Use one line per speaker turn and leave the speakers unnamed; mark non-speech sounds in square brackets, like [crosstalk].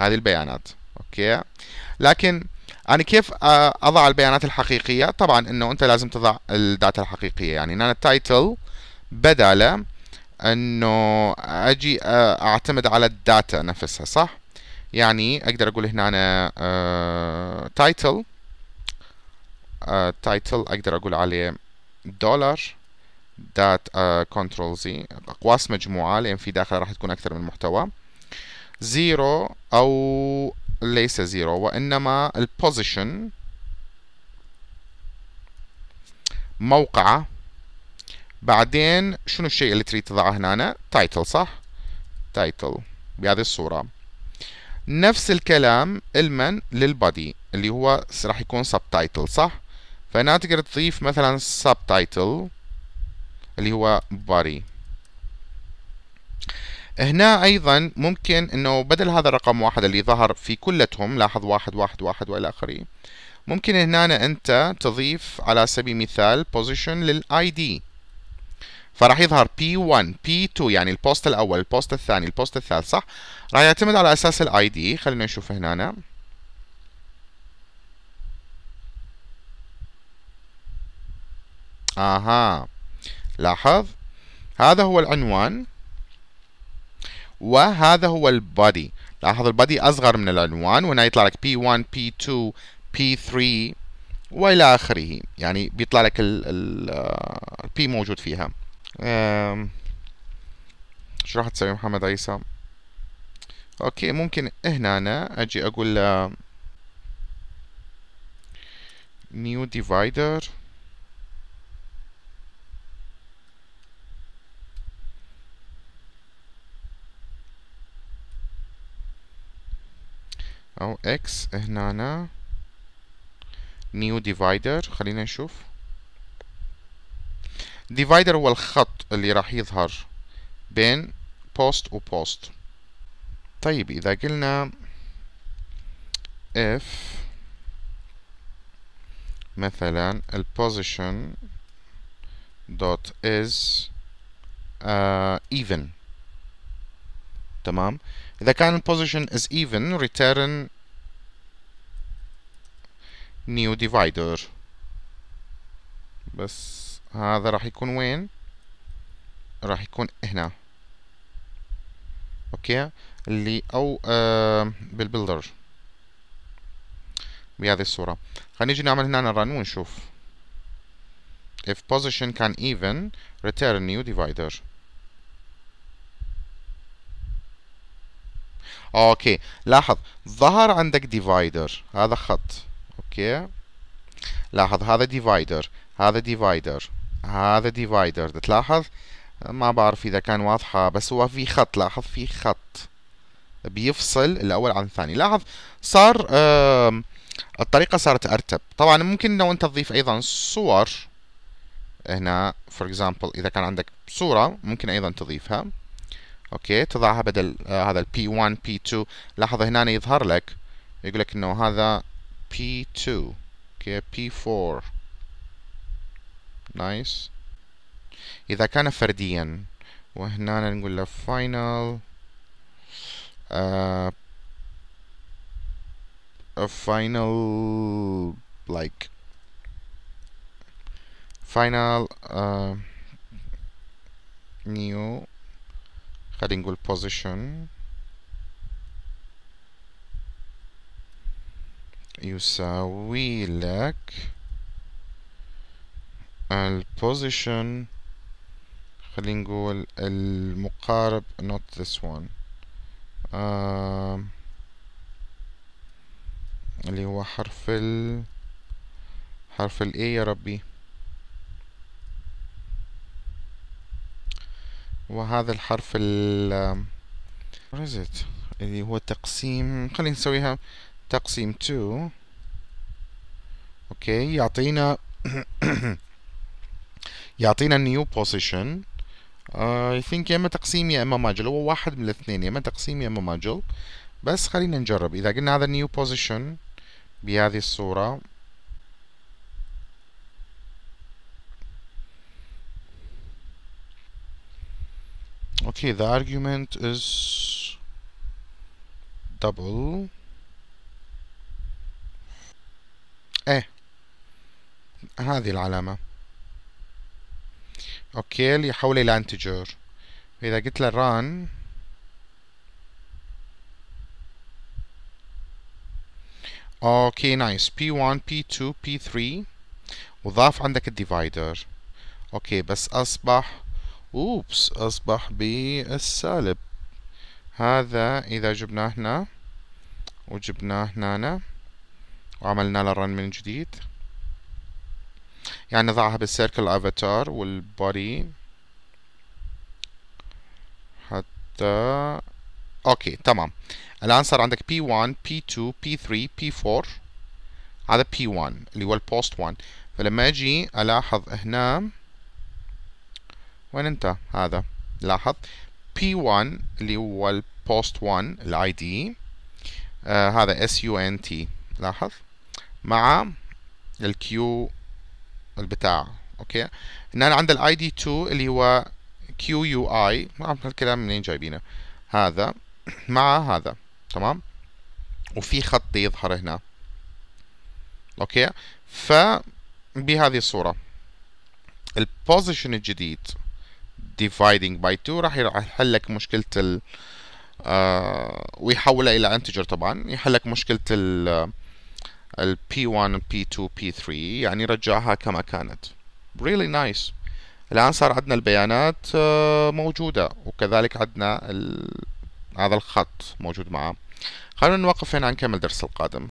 هذه البيانات اوكي لكن انا كيف آه، اضع البيانات الحقيقيه طبعا انه انت لازم تضع الداتا الحقيقيه يعني انا التايتل بدل انه اجي آه، اعتمد على الداتا نفسها صح يعني اقدر اقول هنا انا آه، تايتل تايتل اقدر اقول عليه دولار دات كنترول زي اقواس مجموعه لان في داخل راح تكون اكثر من محتوى زيرو أو ليس زيرو وإنما البوزيشن موقعه بعدين شنو الشيء اللي تريد تضعه هنا تايتل صح تايتل بهذه الصورة نفس الكلام المن للبادي اللي هو راح يكون سبتايتل صح فهنا تقدر تضيف مثلا سبتايتل اللي هو بادي هنا أيضا ممكن أنه بدل هذا الرقم واحد اللي ظهر في كلتهم لاحظ واحد واحد واحد وإلى آخره ممكن هنا أنت تضيف على سبيل المثال position للآي دي فراح يظهر P1 P2 يعني البوست الأول البوست الثاني البوست الثالث صح راح يعتمد على أساس الآي دي خلينا نشوف هنا أنا. اها لاحظ هذا هو العنوان وهذا هو البادي لاحظ البادي أصغر من العنوان وهنا يطلع لك P1 P2 P3 وإلى آخره يعني بيطلع لك ال ال آه، P موجود فيها شو راح تسوي محمد عيسى أوكي ممكن هنا أنا أجي أقول new divider او اكس هنا نيو ديفايدر خلينا نشوف ديفايدر هو الخط اللي راح يظهر بين بوست وبوست طيب اذا قلنا if مثلا البوزيشن دوت از ايفن even تمام إذا كان البوزيشن is even ريتيرن نيو ديفايدر بس هذا راح يكون وين راح يكون هنا اوكي اللي او آه بالبلدر بهذه الصورة خلينا نجي نعمل هنا رن ونشوف if position can even return new divider اوكي لاحظ ظهر عندك divider هذا خط اوكي لاحظ هذا ديفايدر هذا ديفايدر هذا ديفايدر تلاحظ ما بعرف اذا كان واضحه بس هو في خط لاحظ في خط بيفصل الاول عن الثاني لاحظ صار الطريقه صارت ارتب طبعا ممكن لو انت تضيف ايضا صور هنا فور اكزامبل اذا كان عندك صوره ممكن ايضا تضيفها اوكي تضعها بدل آه هذا البي 1 بي 2 لاحظ هنا يظهر لك يقول لك انه هذا P2. Okay, P4. nice. إذا كان فرديا وهنا نقول له final uh, a final like final uh, new خلينا نقول position يساوي لك البوزيشن خلينا نقول المقارب not this one uh, اللي هو حرف ال حرف ال A يا ربي وهذا الحرف ال what is it اللي هو تقسيم خلينا نسويها تقسيم 2 اوكي يعطينا [coughs] يعطينا النيو بوزيشن اي ثينك يا اما تقسيم يا اما ماجل هو واحد من الاثنين يا اما تقسيم يا اما ماجل بس خلينا نجرب اذا قلنا هذا النيو بوزيشن بهذه الصورة اوكي ذا ارجيومنت از double ايه هذه العلامة اوكي اللي حولي لانتجر اذا قلت له run اوكي نايس P1 P2 P3 وضاف عندك الديفايدر اوكي بس اصبح اوبس اصبح بالسالب هذا اذا جبناه هنا وجبناه هنا وعملنا لها رن من جديد يعني نضعها بالسيركل افاتار والبودي حتى اوكي تمام الان صار عندك P1 P2 P3 P4 هذا P1 اللي هو البوست 1 فلما اجي الاحظ هنا وين انت هذا لاحظ P1 اللي هو البوست 1 الاي دي آه هذا T لاحظ مع الكيو البتاع اوكي هنا عند الاي دي 2 اللي هو كيو يو اي ما اعرف هالكلام منين جايبينه هذا [clears throat] مع هذا تمام وفي خط يظهر هنا اوكي ف بهذه الصوره البوزيشن الجديد dividing by 2 راح يحل لك مشكله ال آه ويحولها الى انتجر طبعا يحل لك مشكله ال ال P1 P2 P3 يعني رجعها كما كانت really nice الآن صار عندنا البيانات آه، موجودة وكذلك عندنا هذا الخط موجود معه خلونا نوقف هنا نكمل الدرس القادم